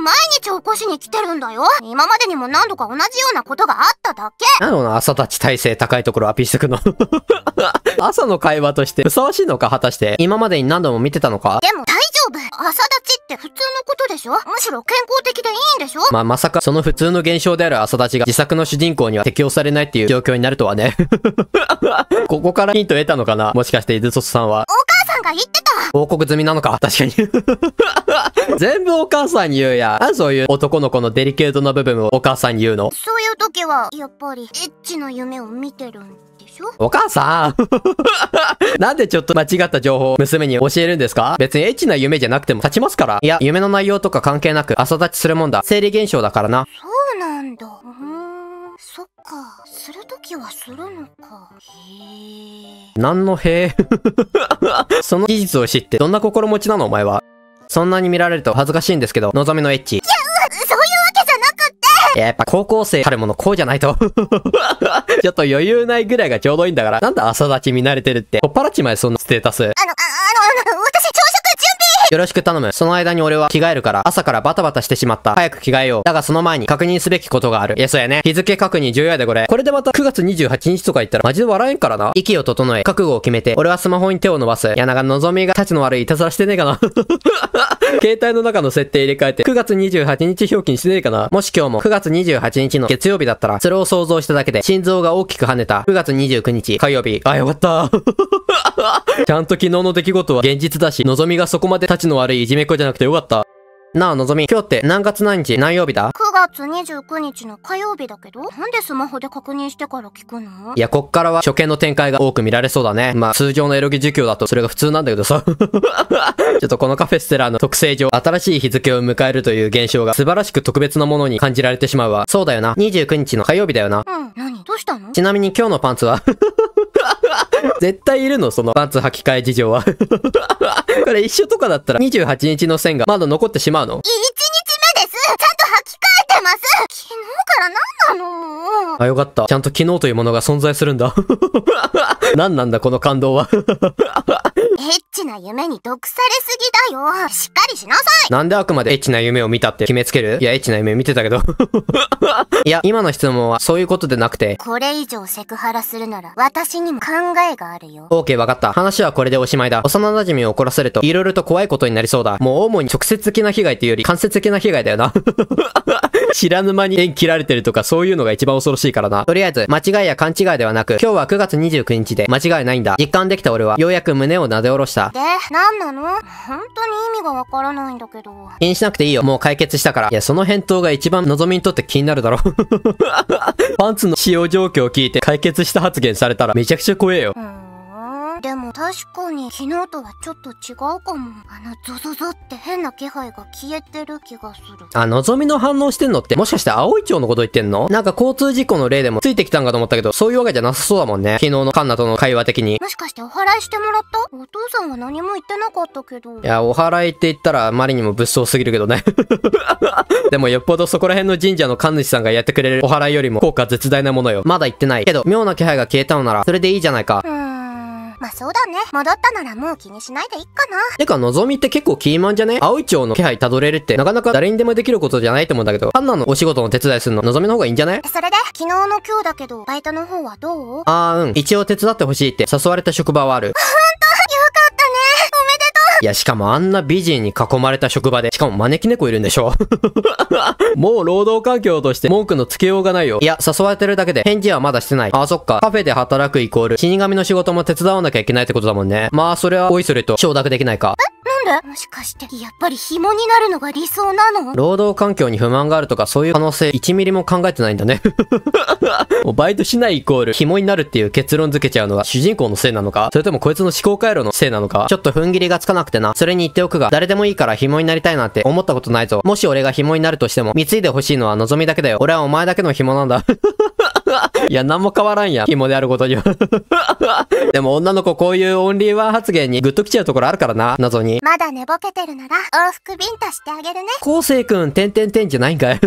毎日起こしに来てるんだよ今までにも何度か同じようなことがあっただけなの朝立ち体制高いところアピしてくの 朝の会話としてふさわしいのか果たして今までに何度も見てたのかでも大丈夫朝立ちって普通のことでしょむしろ健康的でいいんでしょまあ、まさかその普通の現象である朝立ちが自作の主人公には適用されないっていう状況になるとはね ここからヒント得たのかなもしかして伊豆卒さんはんが言ってた報告済みなのか確かに 全部お母さんに言うやん。そういう男の子のデリケートな部分をお母さんに言うの。そういう時は、やっぱり、エッチな夢を見てるんでしょお母さん なんでちょっと間違った情報を娘に教えるんですか別にエッチな夢じゃなくても立ちますから。いや、夢の内容とか関係なく朝立ちするもんだ。生理現象だからな。そうなんだ。うん、そっか。するときはするのか。へえ。何のへえ。その技術を知って、どんな心持ちなのお前は。そんなに見られると恥ずかしいんですけど、望みのエッチ。いや、そういうわけじゃなくってやっぱ高校生たるものこうじゃないと。ちょっと余裕ないぐらいがちょうどいいんだから。なんだ朝立ち見慣れてるって。ほっぱらちまえ、そんなステータス。あの、あの、あの、私、よろしく頼む。その間に俺は着替えるから、朝からバタバタしてしまった。早く着替えよう。だがその前に確認すべきことがある。いや、そうやね。日付確認重要やでこれ。これでまた9月28日とか言ったらマジで笑えんからな。息を整え、覚悟を決めて、俺はスマホに手を伸ばす。いや、なんか望みが立ちの悪いいたずらしてねえかな。携帯の中の設定入れ替えて、9月28日表記にしてねえかな。もし今日も9月28日の月曜日だったら、それを想像しただけで、心臓が大きく跳ねた。9月29日、火曜日。あ、よかった。ちゃんと昨日の出来事は現実だし、望みがそこまで立たちの悪いいじめっ子じゃなくてよかった。なあ、のぞみ、今日って何月何日何曜日だ ?9 月29日の火曜日だけど、なんでスマホで確認してから聞くのいや、こっからは初見の展開が多く見られそうだね。まあ、通常のエロゲ授業だとそれが普通なんだけどさ。ちょっとこのカフェステラーの特性上、新しい日付を迎えるという現象が素晴らしく特別なものに感じられてしまうわ。そうだよな。29日の火曜日だよな。うん、何どうしたのちなみに今日のパンツは 絶対いるのそのパンツ履き替え事情は これ一緒とかだったら28日の線がまだ残ってしまうの1日目ですちゃんと履き替えてます昨日から何なのあ、よかった。ちゃんと昨日というものが存在するんだ。何なんだ、この感動は。エッチな夢に毒されすぎだよ。しっかりしなさい。なんであくまでエッチな夢を見たって決めつけるいや、エッチな夢見てたけど。いや、今の質問はそういうことでなくて。これ以上セクハラするなら、私にも考えがあるよ。OK、わかった。話はこれでおしまいだ。幼馴染を怒らせると、色々と怖いことになりそうだ。もう主に直接的な被害というより、間接的な被害だよな。知らぬ間に縁切られてるとか、そういうのが一番恐ろしい。いからな。とりあえず、間違いや勘違いではなく、今日は9月29日で間違いないんだ。実感できた俺は、ようやく胸をなでおろした。で、ななの本当に意味がわからないんだけど。気にしなくていいよ。もう解決したから。いや、その返答が一番望みにとって気になるだろ。パンツの使用状況を聞いて解決した発言されたらめちゃくちゃ怖えよ。うんでも確かに昨日とはちょっと違うかもあのゾゾゾって変な気配が消えてる気がするあのぞみの反応してんのってもしかして青い蝶のこと言ってんのなんか交通事故の例でもついてきたんかと思ったけどそういうわけじゃなさそうだもんね昨日のカンナとの会話的にもしかしてお祓いしてもらったお父さんは何も言ってなかったけどいやお祓いって言ったらあまりにも物騒すぎるけどね でもよっぽどそこら辺の神社の神主さんがやってくれるお祓いよりも効果絶大なものよまだ言ってないけど妙な気配が消えたのならそれでいいじゃないか、うんまあそうだね。戻ったならもう気にしないでいっかな。てか、のぞみって結構キーマンじゃね青い蝶の気配辿れるって、なかなか誰にでもできることじゃないと思うんだけど、ハンナのお仕事の手伝いするの、のぞみの方がいいんじゃないそれで、昨日の今日だけど、バイトの方はどうああ、うん。一応手伝ってほしいって誘われた職場はある。いや、しかもあんな美人に囲まれた職場で、しかも招き猫いるんでしょ もう労働環境として文句のつけようがないよ。いや、誘われてるだけで返事はまだしてない。ああ、そっか。カフェで働くイコール、死神の仕事も手伝わなきゃいけないってことだもんね。まあ、それは、おいそれと承諾できないか。るもしかして、やっぱり紐になるのが理想なの労働環境に不満があるとかそういう可能性1ミリも考えてないんだね もうバイトしないイコール紐になるっていう結論付けちゃうのは主人公のせいなのかそれともこいつの思考回路のせいなのかちょっと踏ん切りがつかなくてな。それに言っておくが、誰でもいいから紐になりたいなんて思ったことないぞ。もし俺が紐になるとしても、貢いでほしいのは望みだけだよ。俺はお前だけの紐なんだ。いや、何も変わらんや。紐であることには。でも女の子こういうオンリーワン発言にグッときちゃうところあるからな、謎に。まだ寝ぼけてるなら、往復ビンタしてあげるね。昴生くん、てんてんてんじゃないんかい。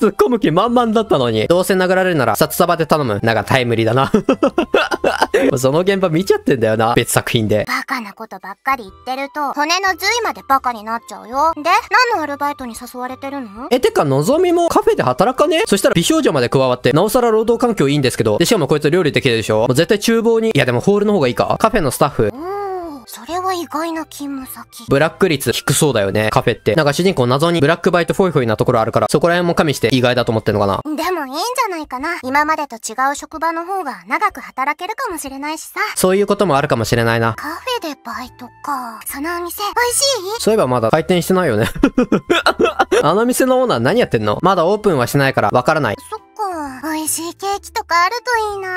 突っ込む気満々だったのに。どうせ殴られるなら、札束で頼む。なんかタイムリーだな。その現場見ちゃってんだよな、別作品で。バカなことばっかり言ってると、骨の髄までバカになっちゃうよ。で、何のアルバイトに誘われてるのえ、てか、のぞみもカフェで働かねそしたら美少女まで加わって、なおさら労働環境いいんですけど、で、しかもこいつ料理できるでしょもう絶対厨房に、いやでもホールの方がいいかカフェのスタッフ。それは意外な勤務先。ブラック率低そうだよね、カフェって。なんか主人公謎にブラックバイトフォイフォイなところあるから、そこら辺も加味して意外だと思ってんのかな。でもいいんじゃないかな。今までと違う職場の方が長く働けるかもしれないしさ。そういうこともあるかもしれないな。カフェでバイトか。そのお店、美味しいそういえばまだ開店してないよね あの店のオーナー何やってんのまだオープンはしないからわからない。そ構美味しいケーキとかあるといいな食べたいな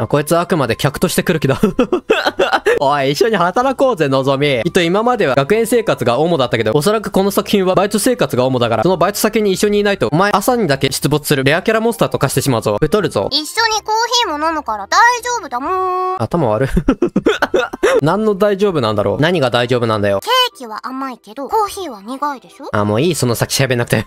あ、こいつあくまで客として来る気だ おい、一緒に働こうぜ、のぞみ。きっと今までは学園生活が主だったけど、おそらくこの作品はバイト生活が主だから、そのバイト先に一緒にいないと、お前朝にだけ出没するレアキャラモンスターと化してしまうぞ。太るぞ。一緒にコーヒーも飲むから大丈夫だもん。頭悪い 何の大丈夫なんだろう何が大丈夫なんだよ。ケーキは甘いけど、コーヒーは苦いでしょあ、もういい、その先喋んなくて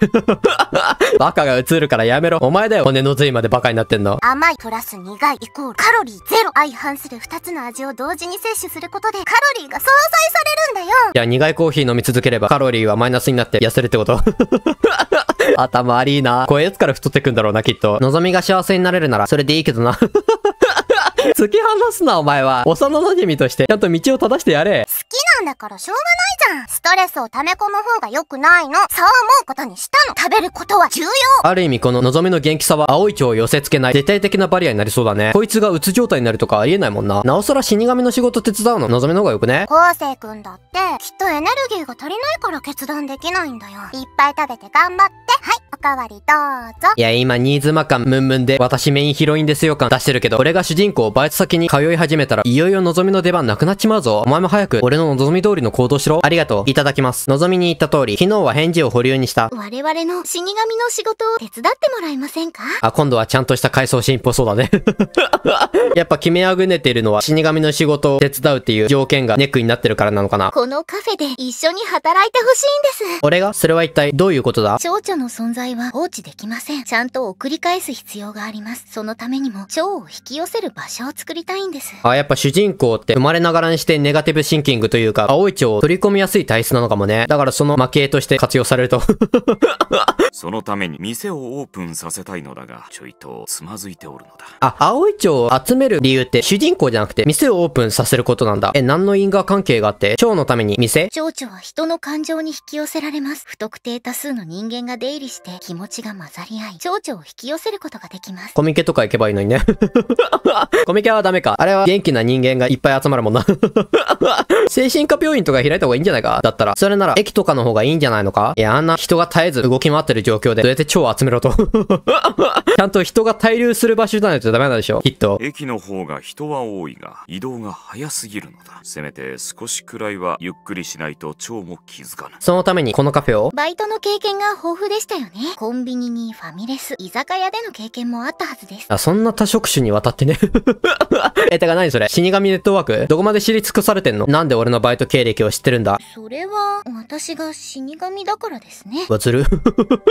バカ が映るからやめろ。お前だよ、骨の髄までバカになってんの。甘いプラス苦いイコールカロリーゼロ相反する2つの味を同時に摂取することでカロリーが相殺されるんだよ。いや、苦いコーヒー飲み続ければカロリーはマイナスになって痩せるってこと 頭悪いな。こういうやつから太ってくんだろうな、きっと。望みが幸せになれるなら、それでいいけどな。突き放すな、お前は。幼馴染として、ちゃんと道を正してやれ。んだからしょうがないじゃんストレスを溜め込む方が良くないのそう思うことにしたの食べることは重要ある意味この望みの元気さは青い蝶を寄せ付けない絶対的なバリアになりそうだねこいつがうつ状態になるとかありえないもんななおさら死神の仕事手伝うの望みの方がよくね昴生君だってきっとエネルギーが足りないから決断できないんだよいっぱい食べて頑張ってかわりどうぞ。いや、今、新妻感ムンムンで、私メインヒロインですよ感出してるけど、俺が主人公バイト先に通い始めたら、いよいよ望みの出番なくなっちまうぞ。お前も早く、俺の望み通りの行動しろ。ありがとう。いただきます。望みに言った通り、昨日は返事を保留にした。我々の死神の仕事を手伝ってもらえませんかあ、今度はちゃんとした回想進歩っぽそうだね やっぱ決めあぐねてるのは、死神の仕事を手伝うっていう条件がネックになってるからなのかな。このカフェで一緒に働いてほしいんです。俺がそれは一体どういうことだ少女の存在は放置できません。ちゃんと送り返す必要があります。そのためにも、蝶を引き寄せる場所を作りたいんです。あ、やっぱ主人公って生まれながらにしてネガティブシンキングというか、青い蝶を取り込みやすい体質なのかもね。だからその負けとして活用されると そのために店をオープンさせたいのだが、ちょいとつまずいておるのだ。あ、青い蝶を集める理由って主人公じゃなくて店をオープンさせることなんだ。え、何の因果関係があって、蝶のために店蝶々は人の感情に引き寄せられます。不特定多数の人間が出入りして、気持ちが混ざり合い、情緒を引き寄せることができます。コミケとか行けばいいのにね。コミケはダメか。あれは元気な人間がいっぱい集まるもんな 精神科病院とか開いた方がいいんじゃないかだったら。それなら駅とかの方がいいんじゃないのかいや、あんな人が絶えず動き回ってる状況で、どうやって蝶を集めろと ちゃんと人が滞留する場所じゃないとダメなんでしょきっと。駅の方が人は多いが、移動が早すぎるのだ。せめて少しくらいはゆっくりしないと蝶も気づかない。そのためにこのカフェをバイトの経験が豊富でしたよね。コンビニにファミレス居酒屋での経験もあったはずですあそんな多職種にわたってねえてか何それ死神ネットワークどこまで知り尽くされてんのなんで俺のバイト経歴を知ってるんだそれは私が死神だからですねわずる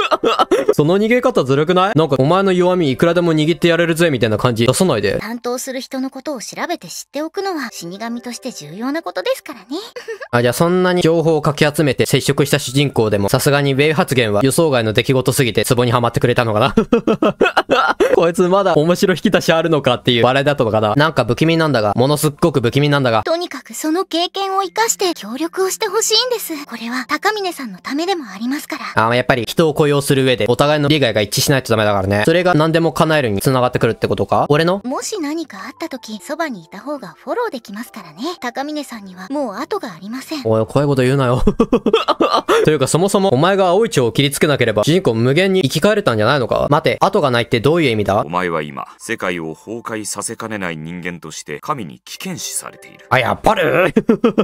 その逃げ方ずるくないなんかお前の弱みいくらでも握ってやれるぜみたいな感じ出さないで担当する人のことを調べて知っておくのは死神として重要なことですからね あじゃあそんなに情報をかき集めて接触した主人公でもさすがにウェイ発言は予想外の出来事ことすぎて、ツボにはまってくれたのかな こいつまだ面白引き出しあるのかっていう笑いだったのかななんか不気味なんだが、ものすっごく不気味なんだが。とにかくその経験を活かして協力をしてほしいんです。これは高峰さんのためでもありますから。あやっぱり人を雇用する上で、お互いの利害が一致しないとダメだからね。それが何でも叶えるに繋がってくるってことか俺のもし何かあった時、そばにいた方がフォローできますからね。高峰さんにはもう後がありません。おい、怖いこと言うなよ というかそもそもお前が青い蝶を切りつけなければ、主人公力無限に生き返れたんじゃないのか待て、後がないってどういう意味だお前は今、世界を崩壊させかねない人間として神に危険視されている。あ、やっぱり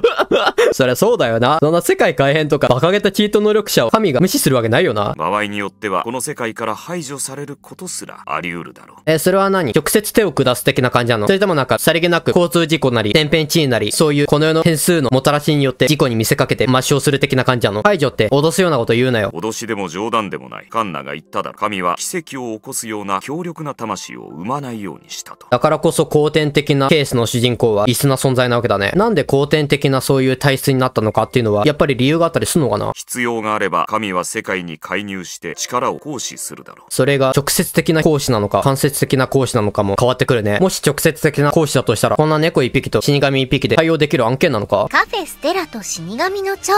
そりゃそうだよな。そんな世界改変とか馬鹿げたチート能力者を神が無視するわけないよな。場合によっては、この世界から排除されることすらあり得るだろう。えそれは何直接手を下す的な感じなのそれともなんか、さりげなく交通事故なり、天変地異なり、そういうこの世の変数のもたらしによって事故に見せかけて抹消する的な感じなの排除って脅すようなこと言うなよ。脅しでも冗談でもない。ない。カンナが言っただろ。神は奇跡を起こすような強力な魂を生まないようにしたと。だからこそ後天的なケースの主人公は異質な存在なわけだね。なんで後天的なそういう体質になったのかっていうのは、やっぱり理由があったりするのかな必要があれば、神は世界に介入して力を行使するだろう。それが直接的な行使なのか、間接的な行使なのかも変わってくるね。もし直接的な行使だとしたら、こんな猫一匹と死神一匹で対応できる案件なのか。カフェステラと死神の蝶。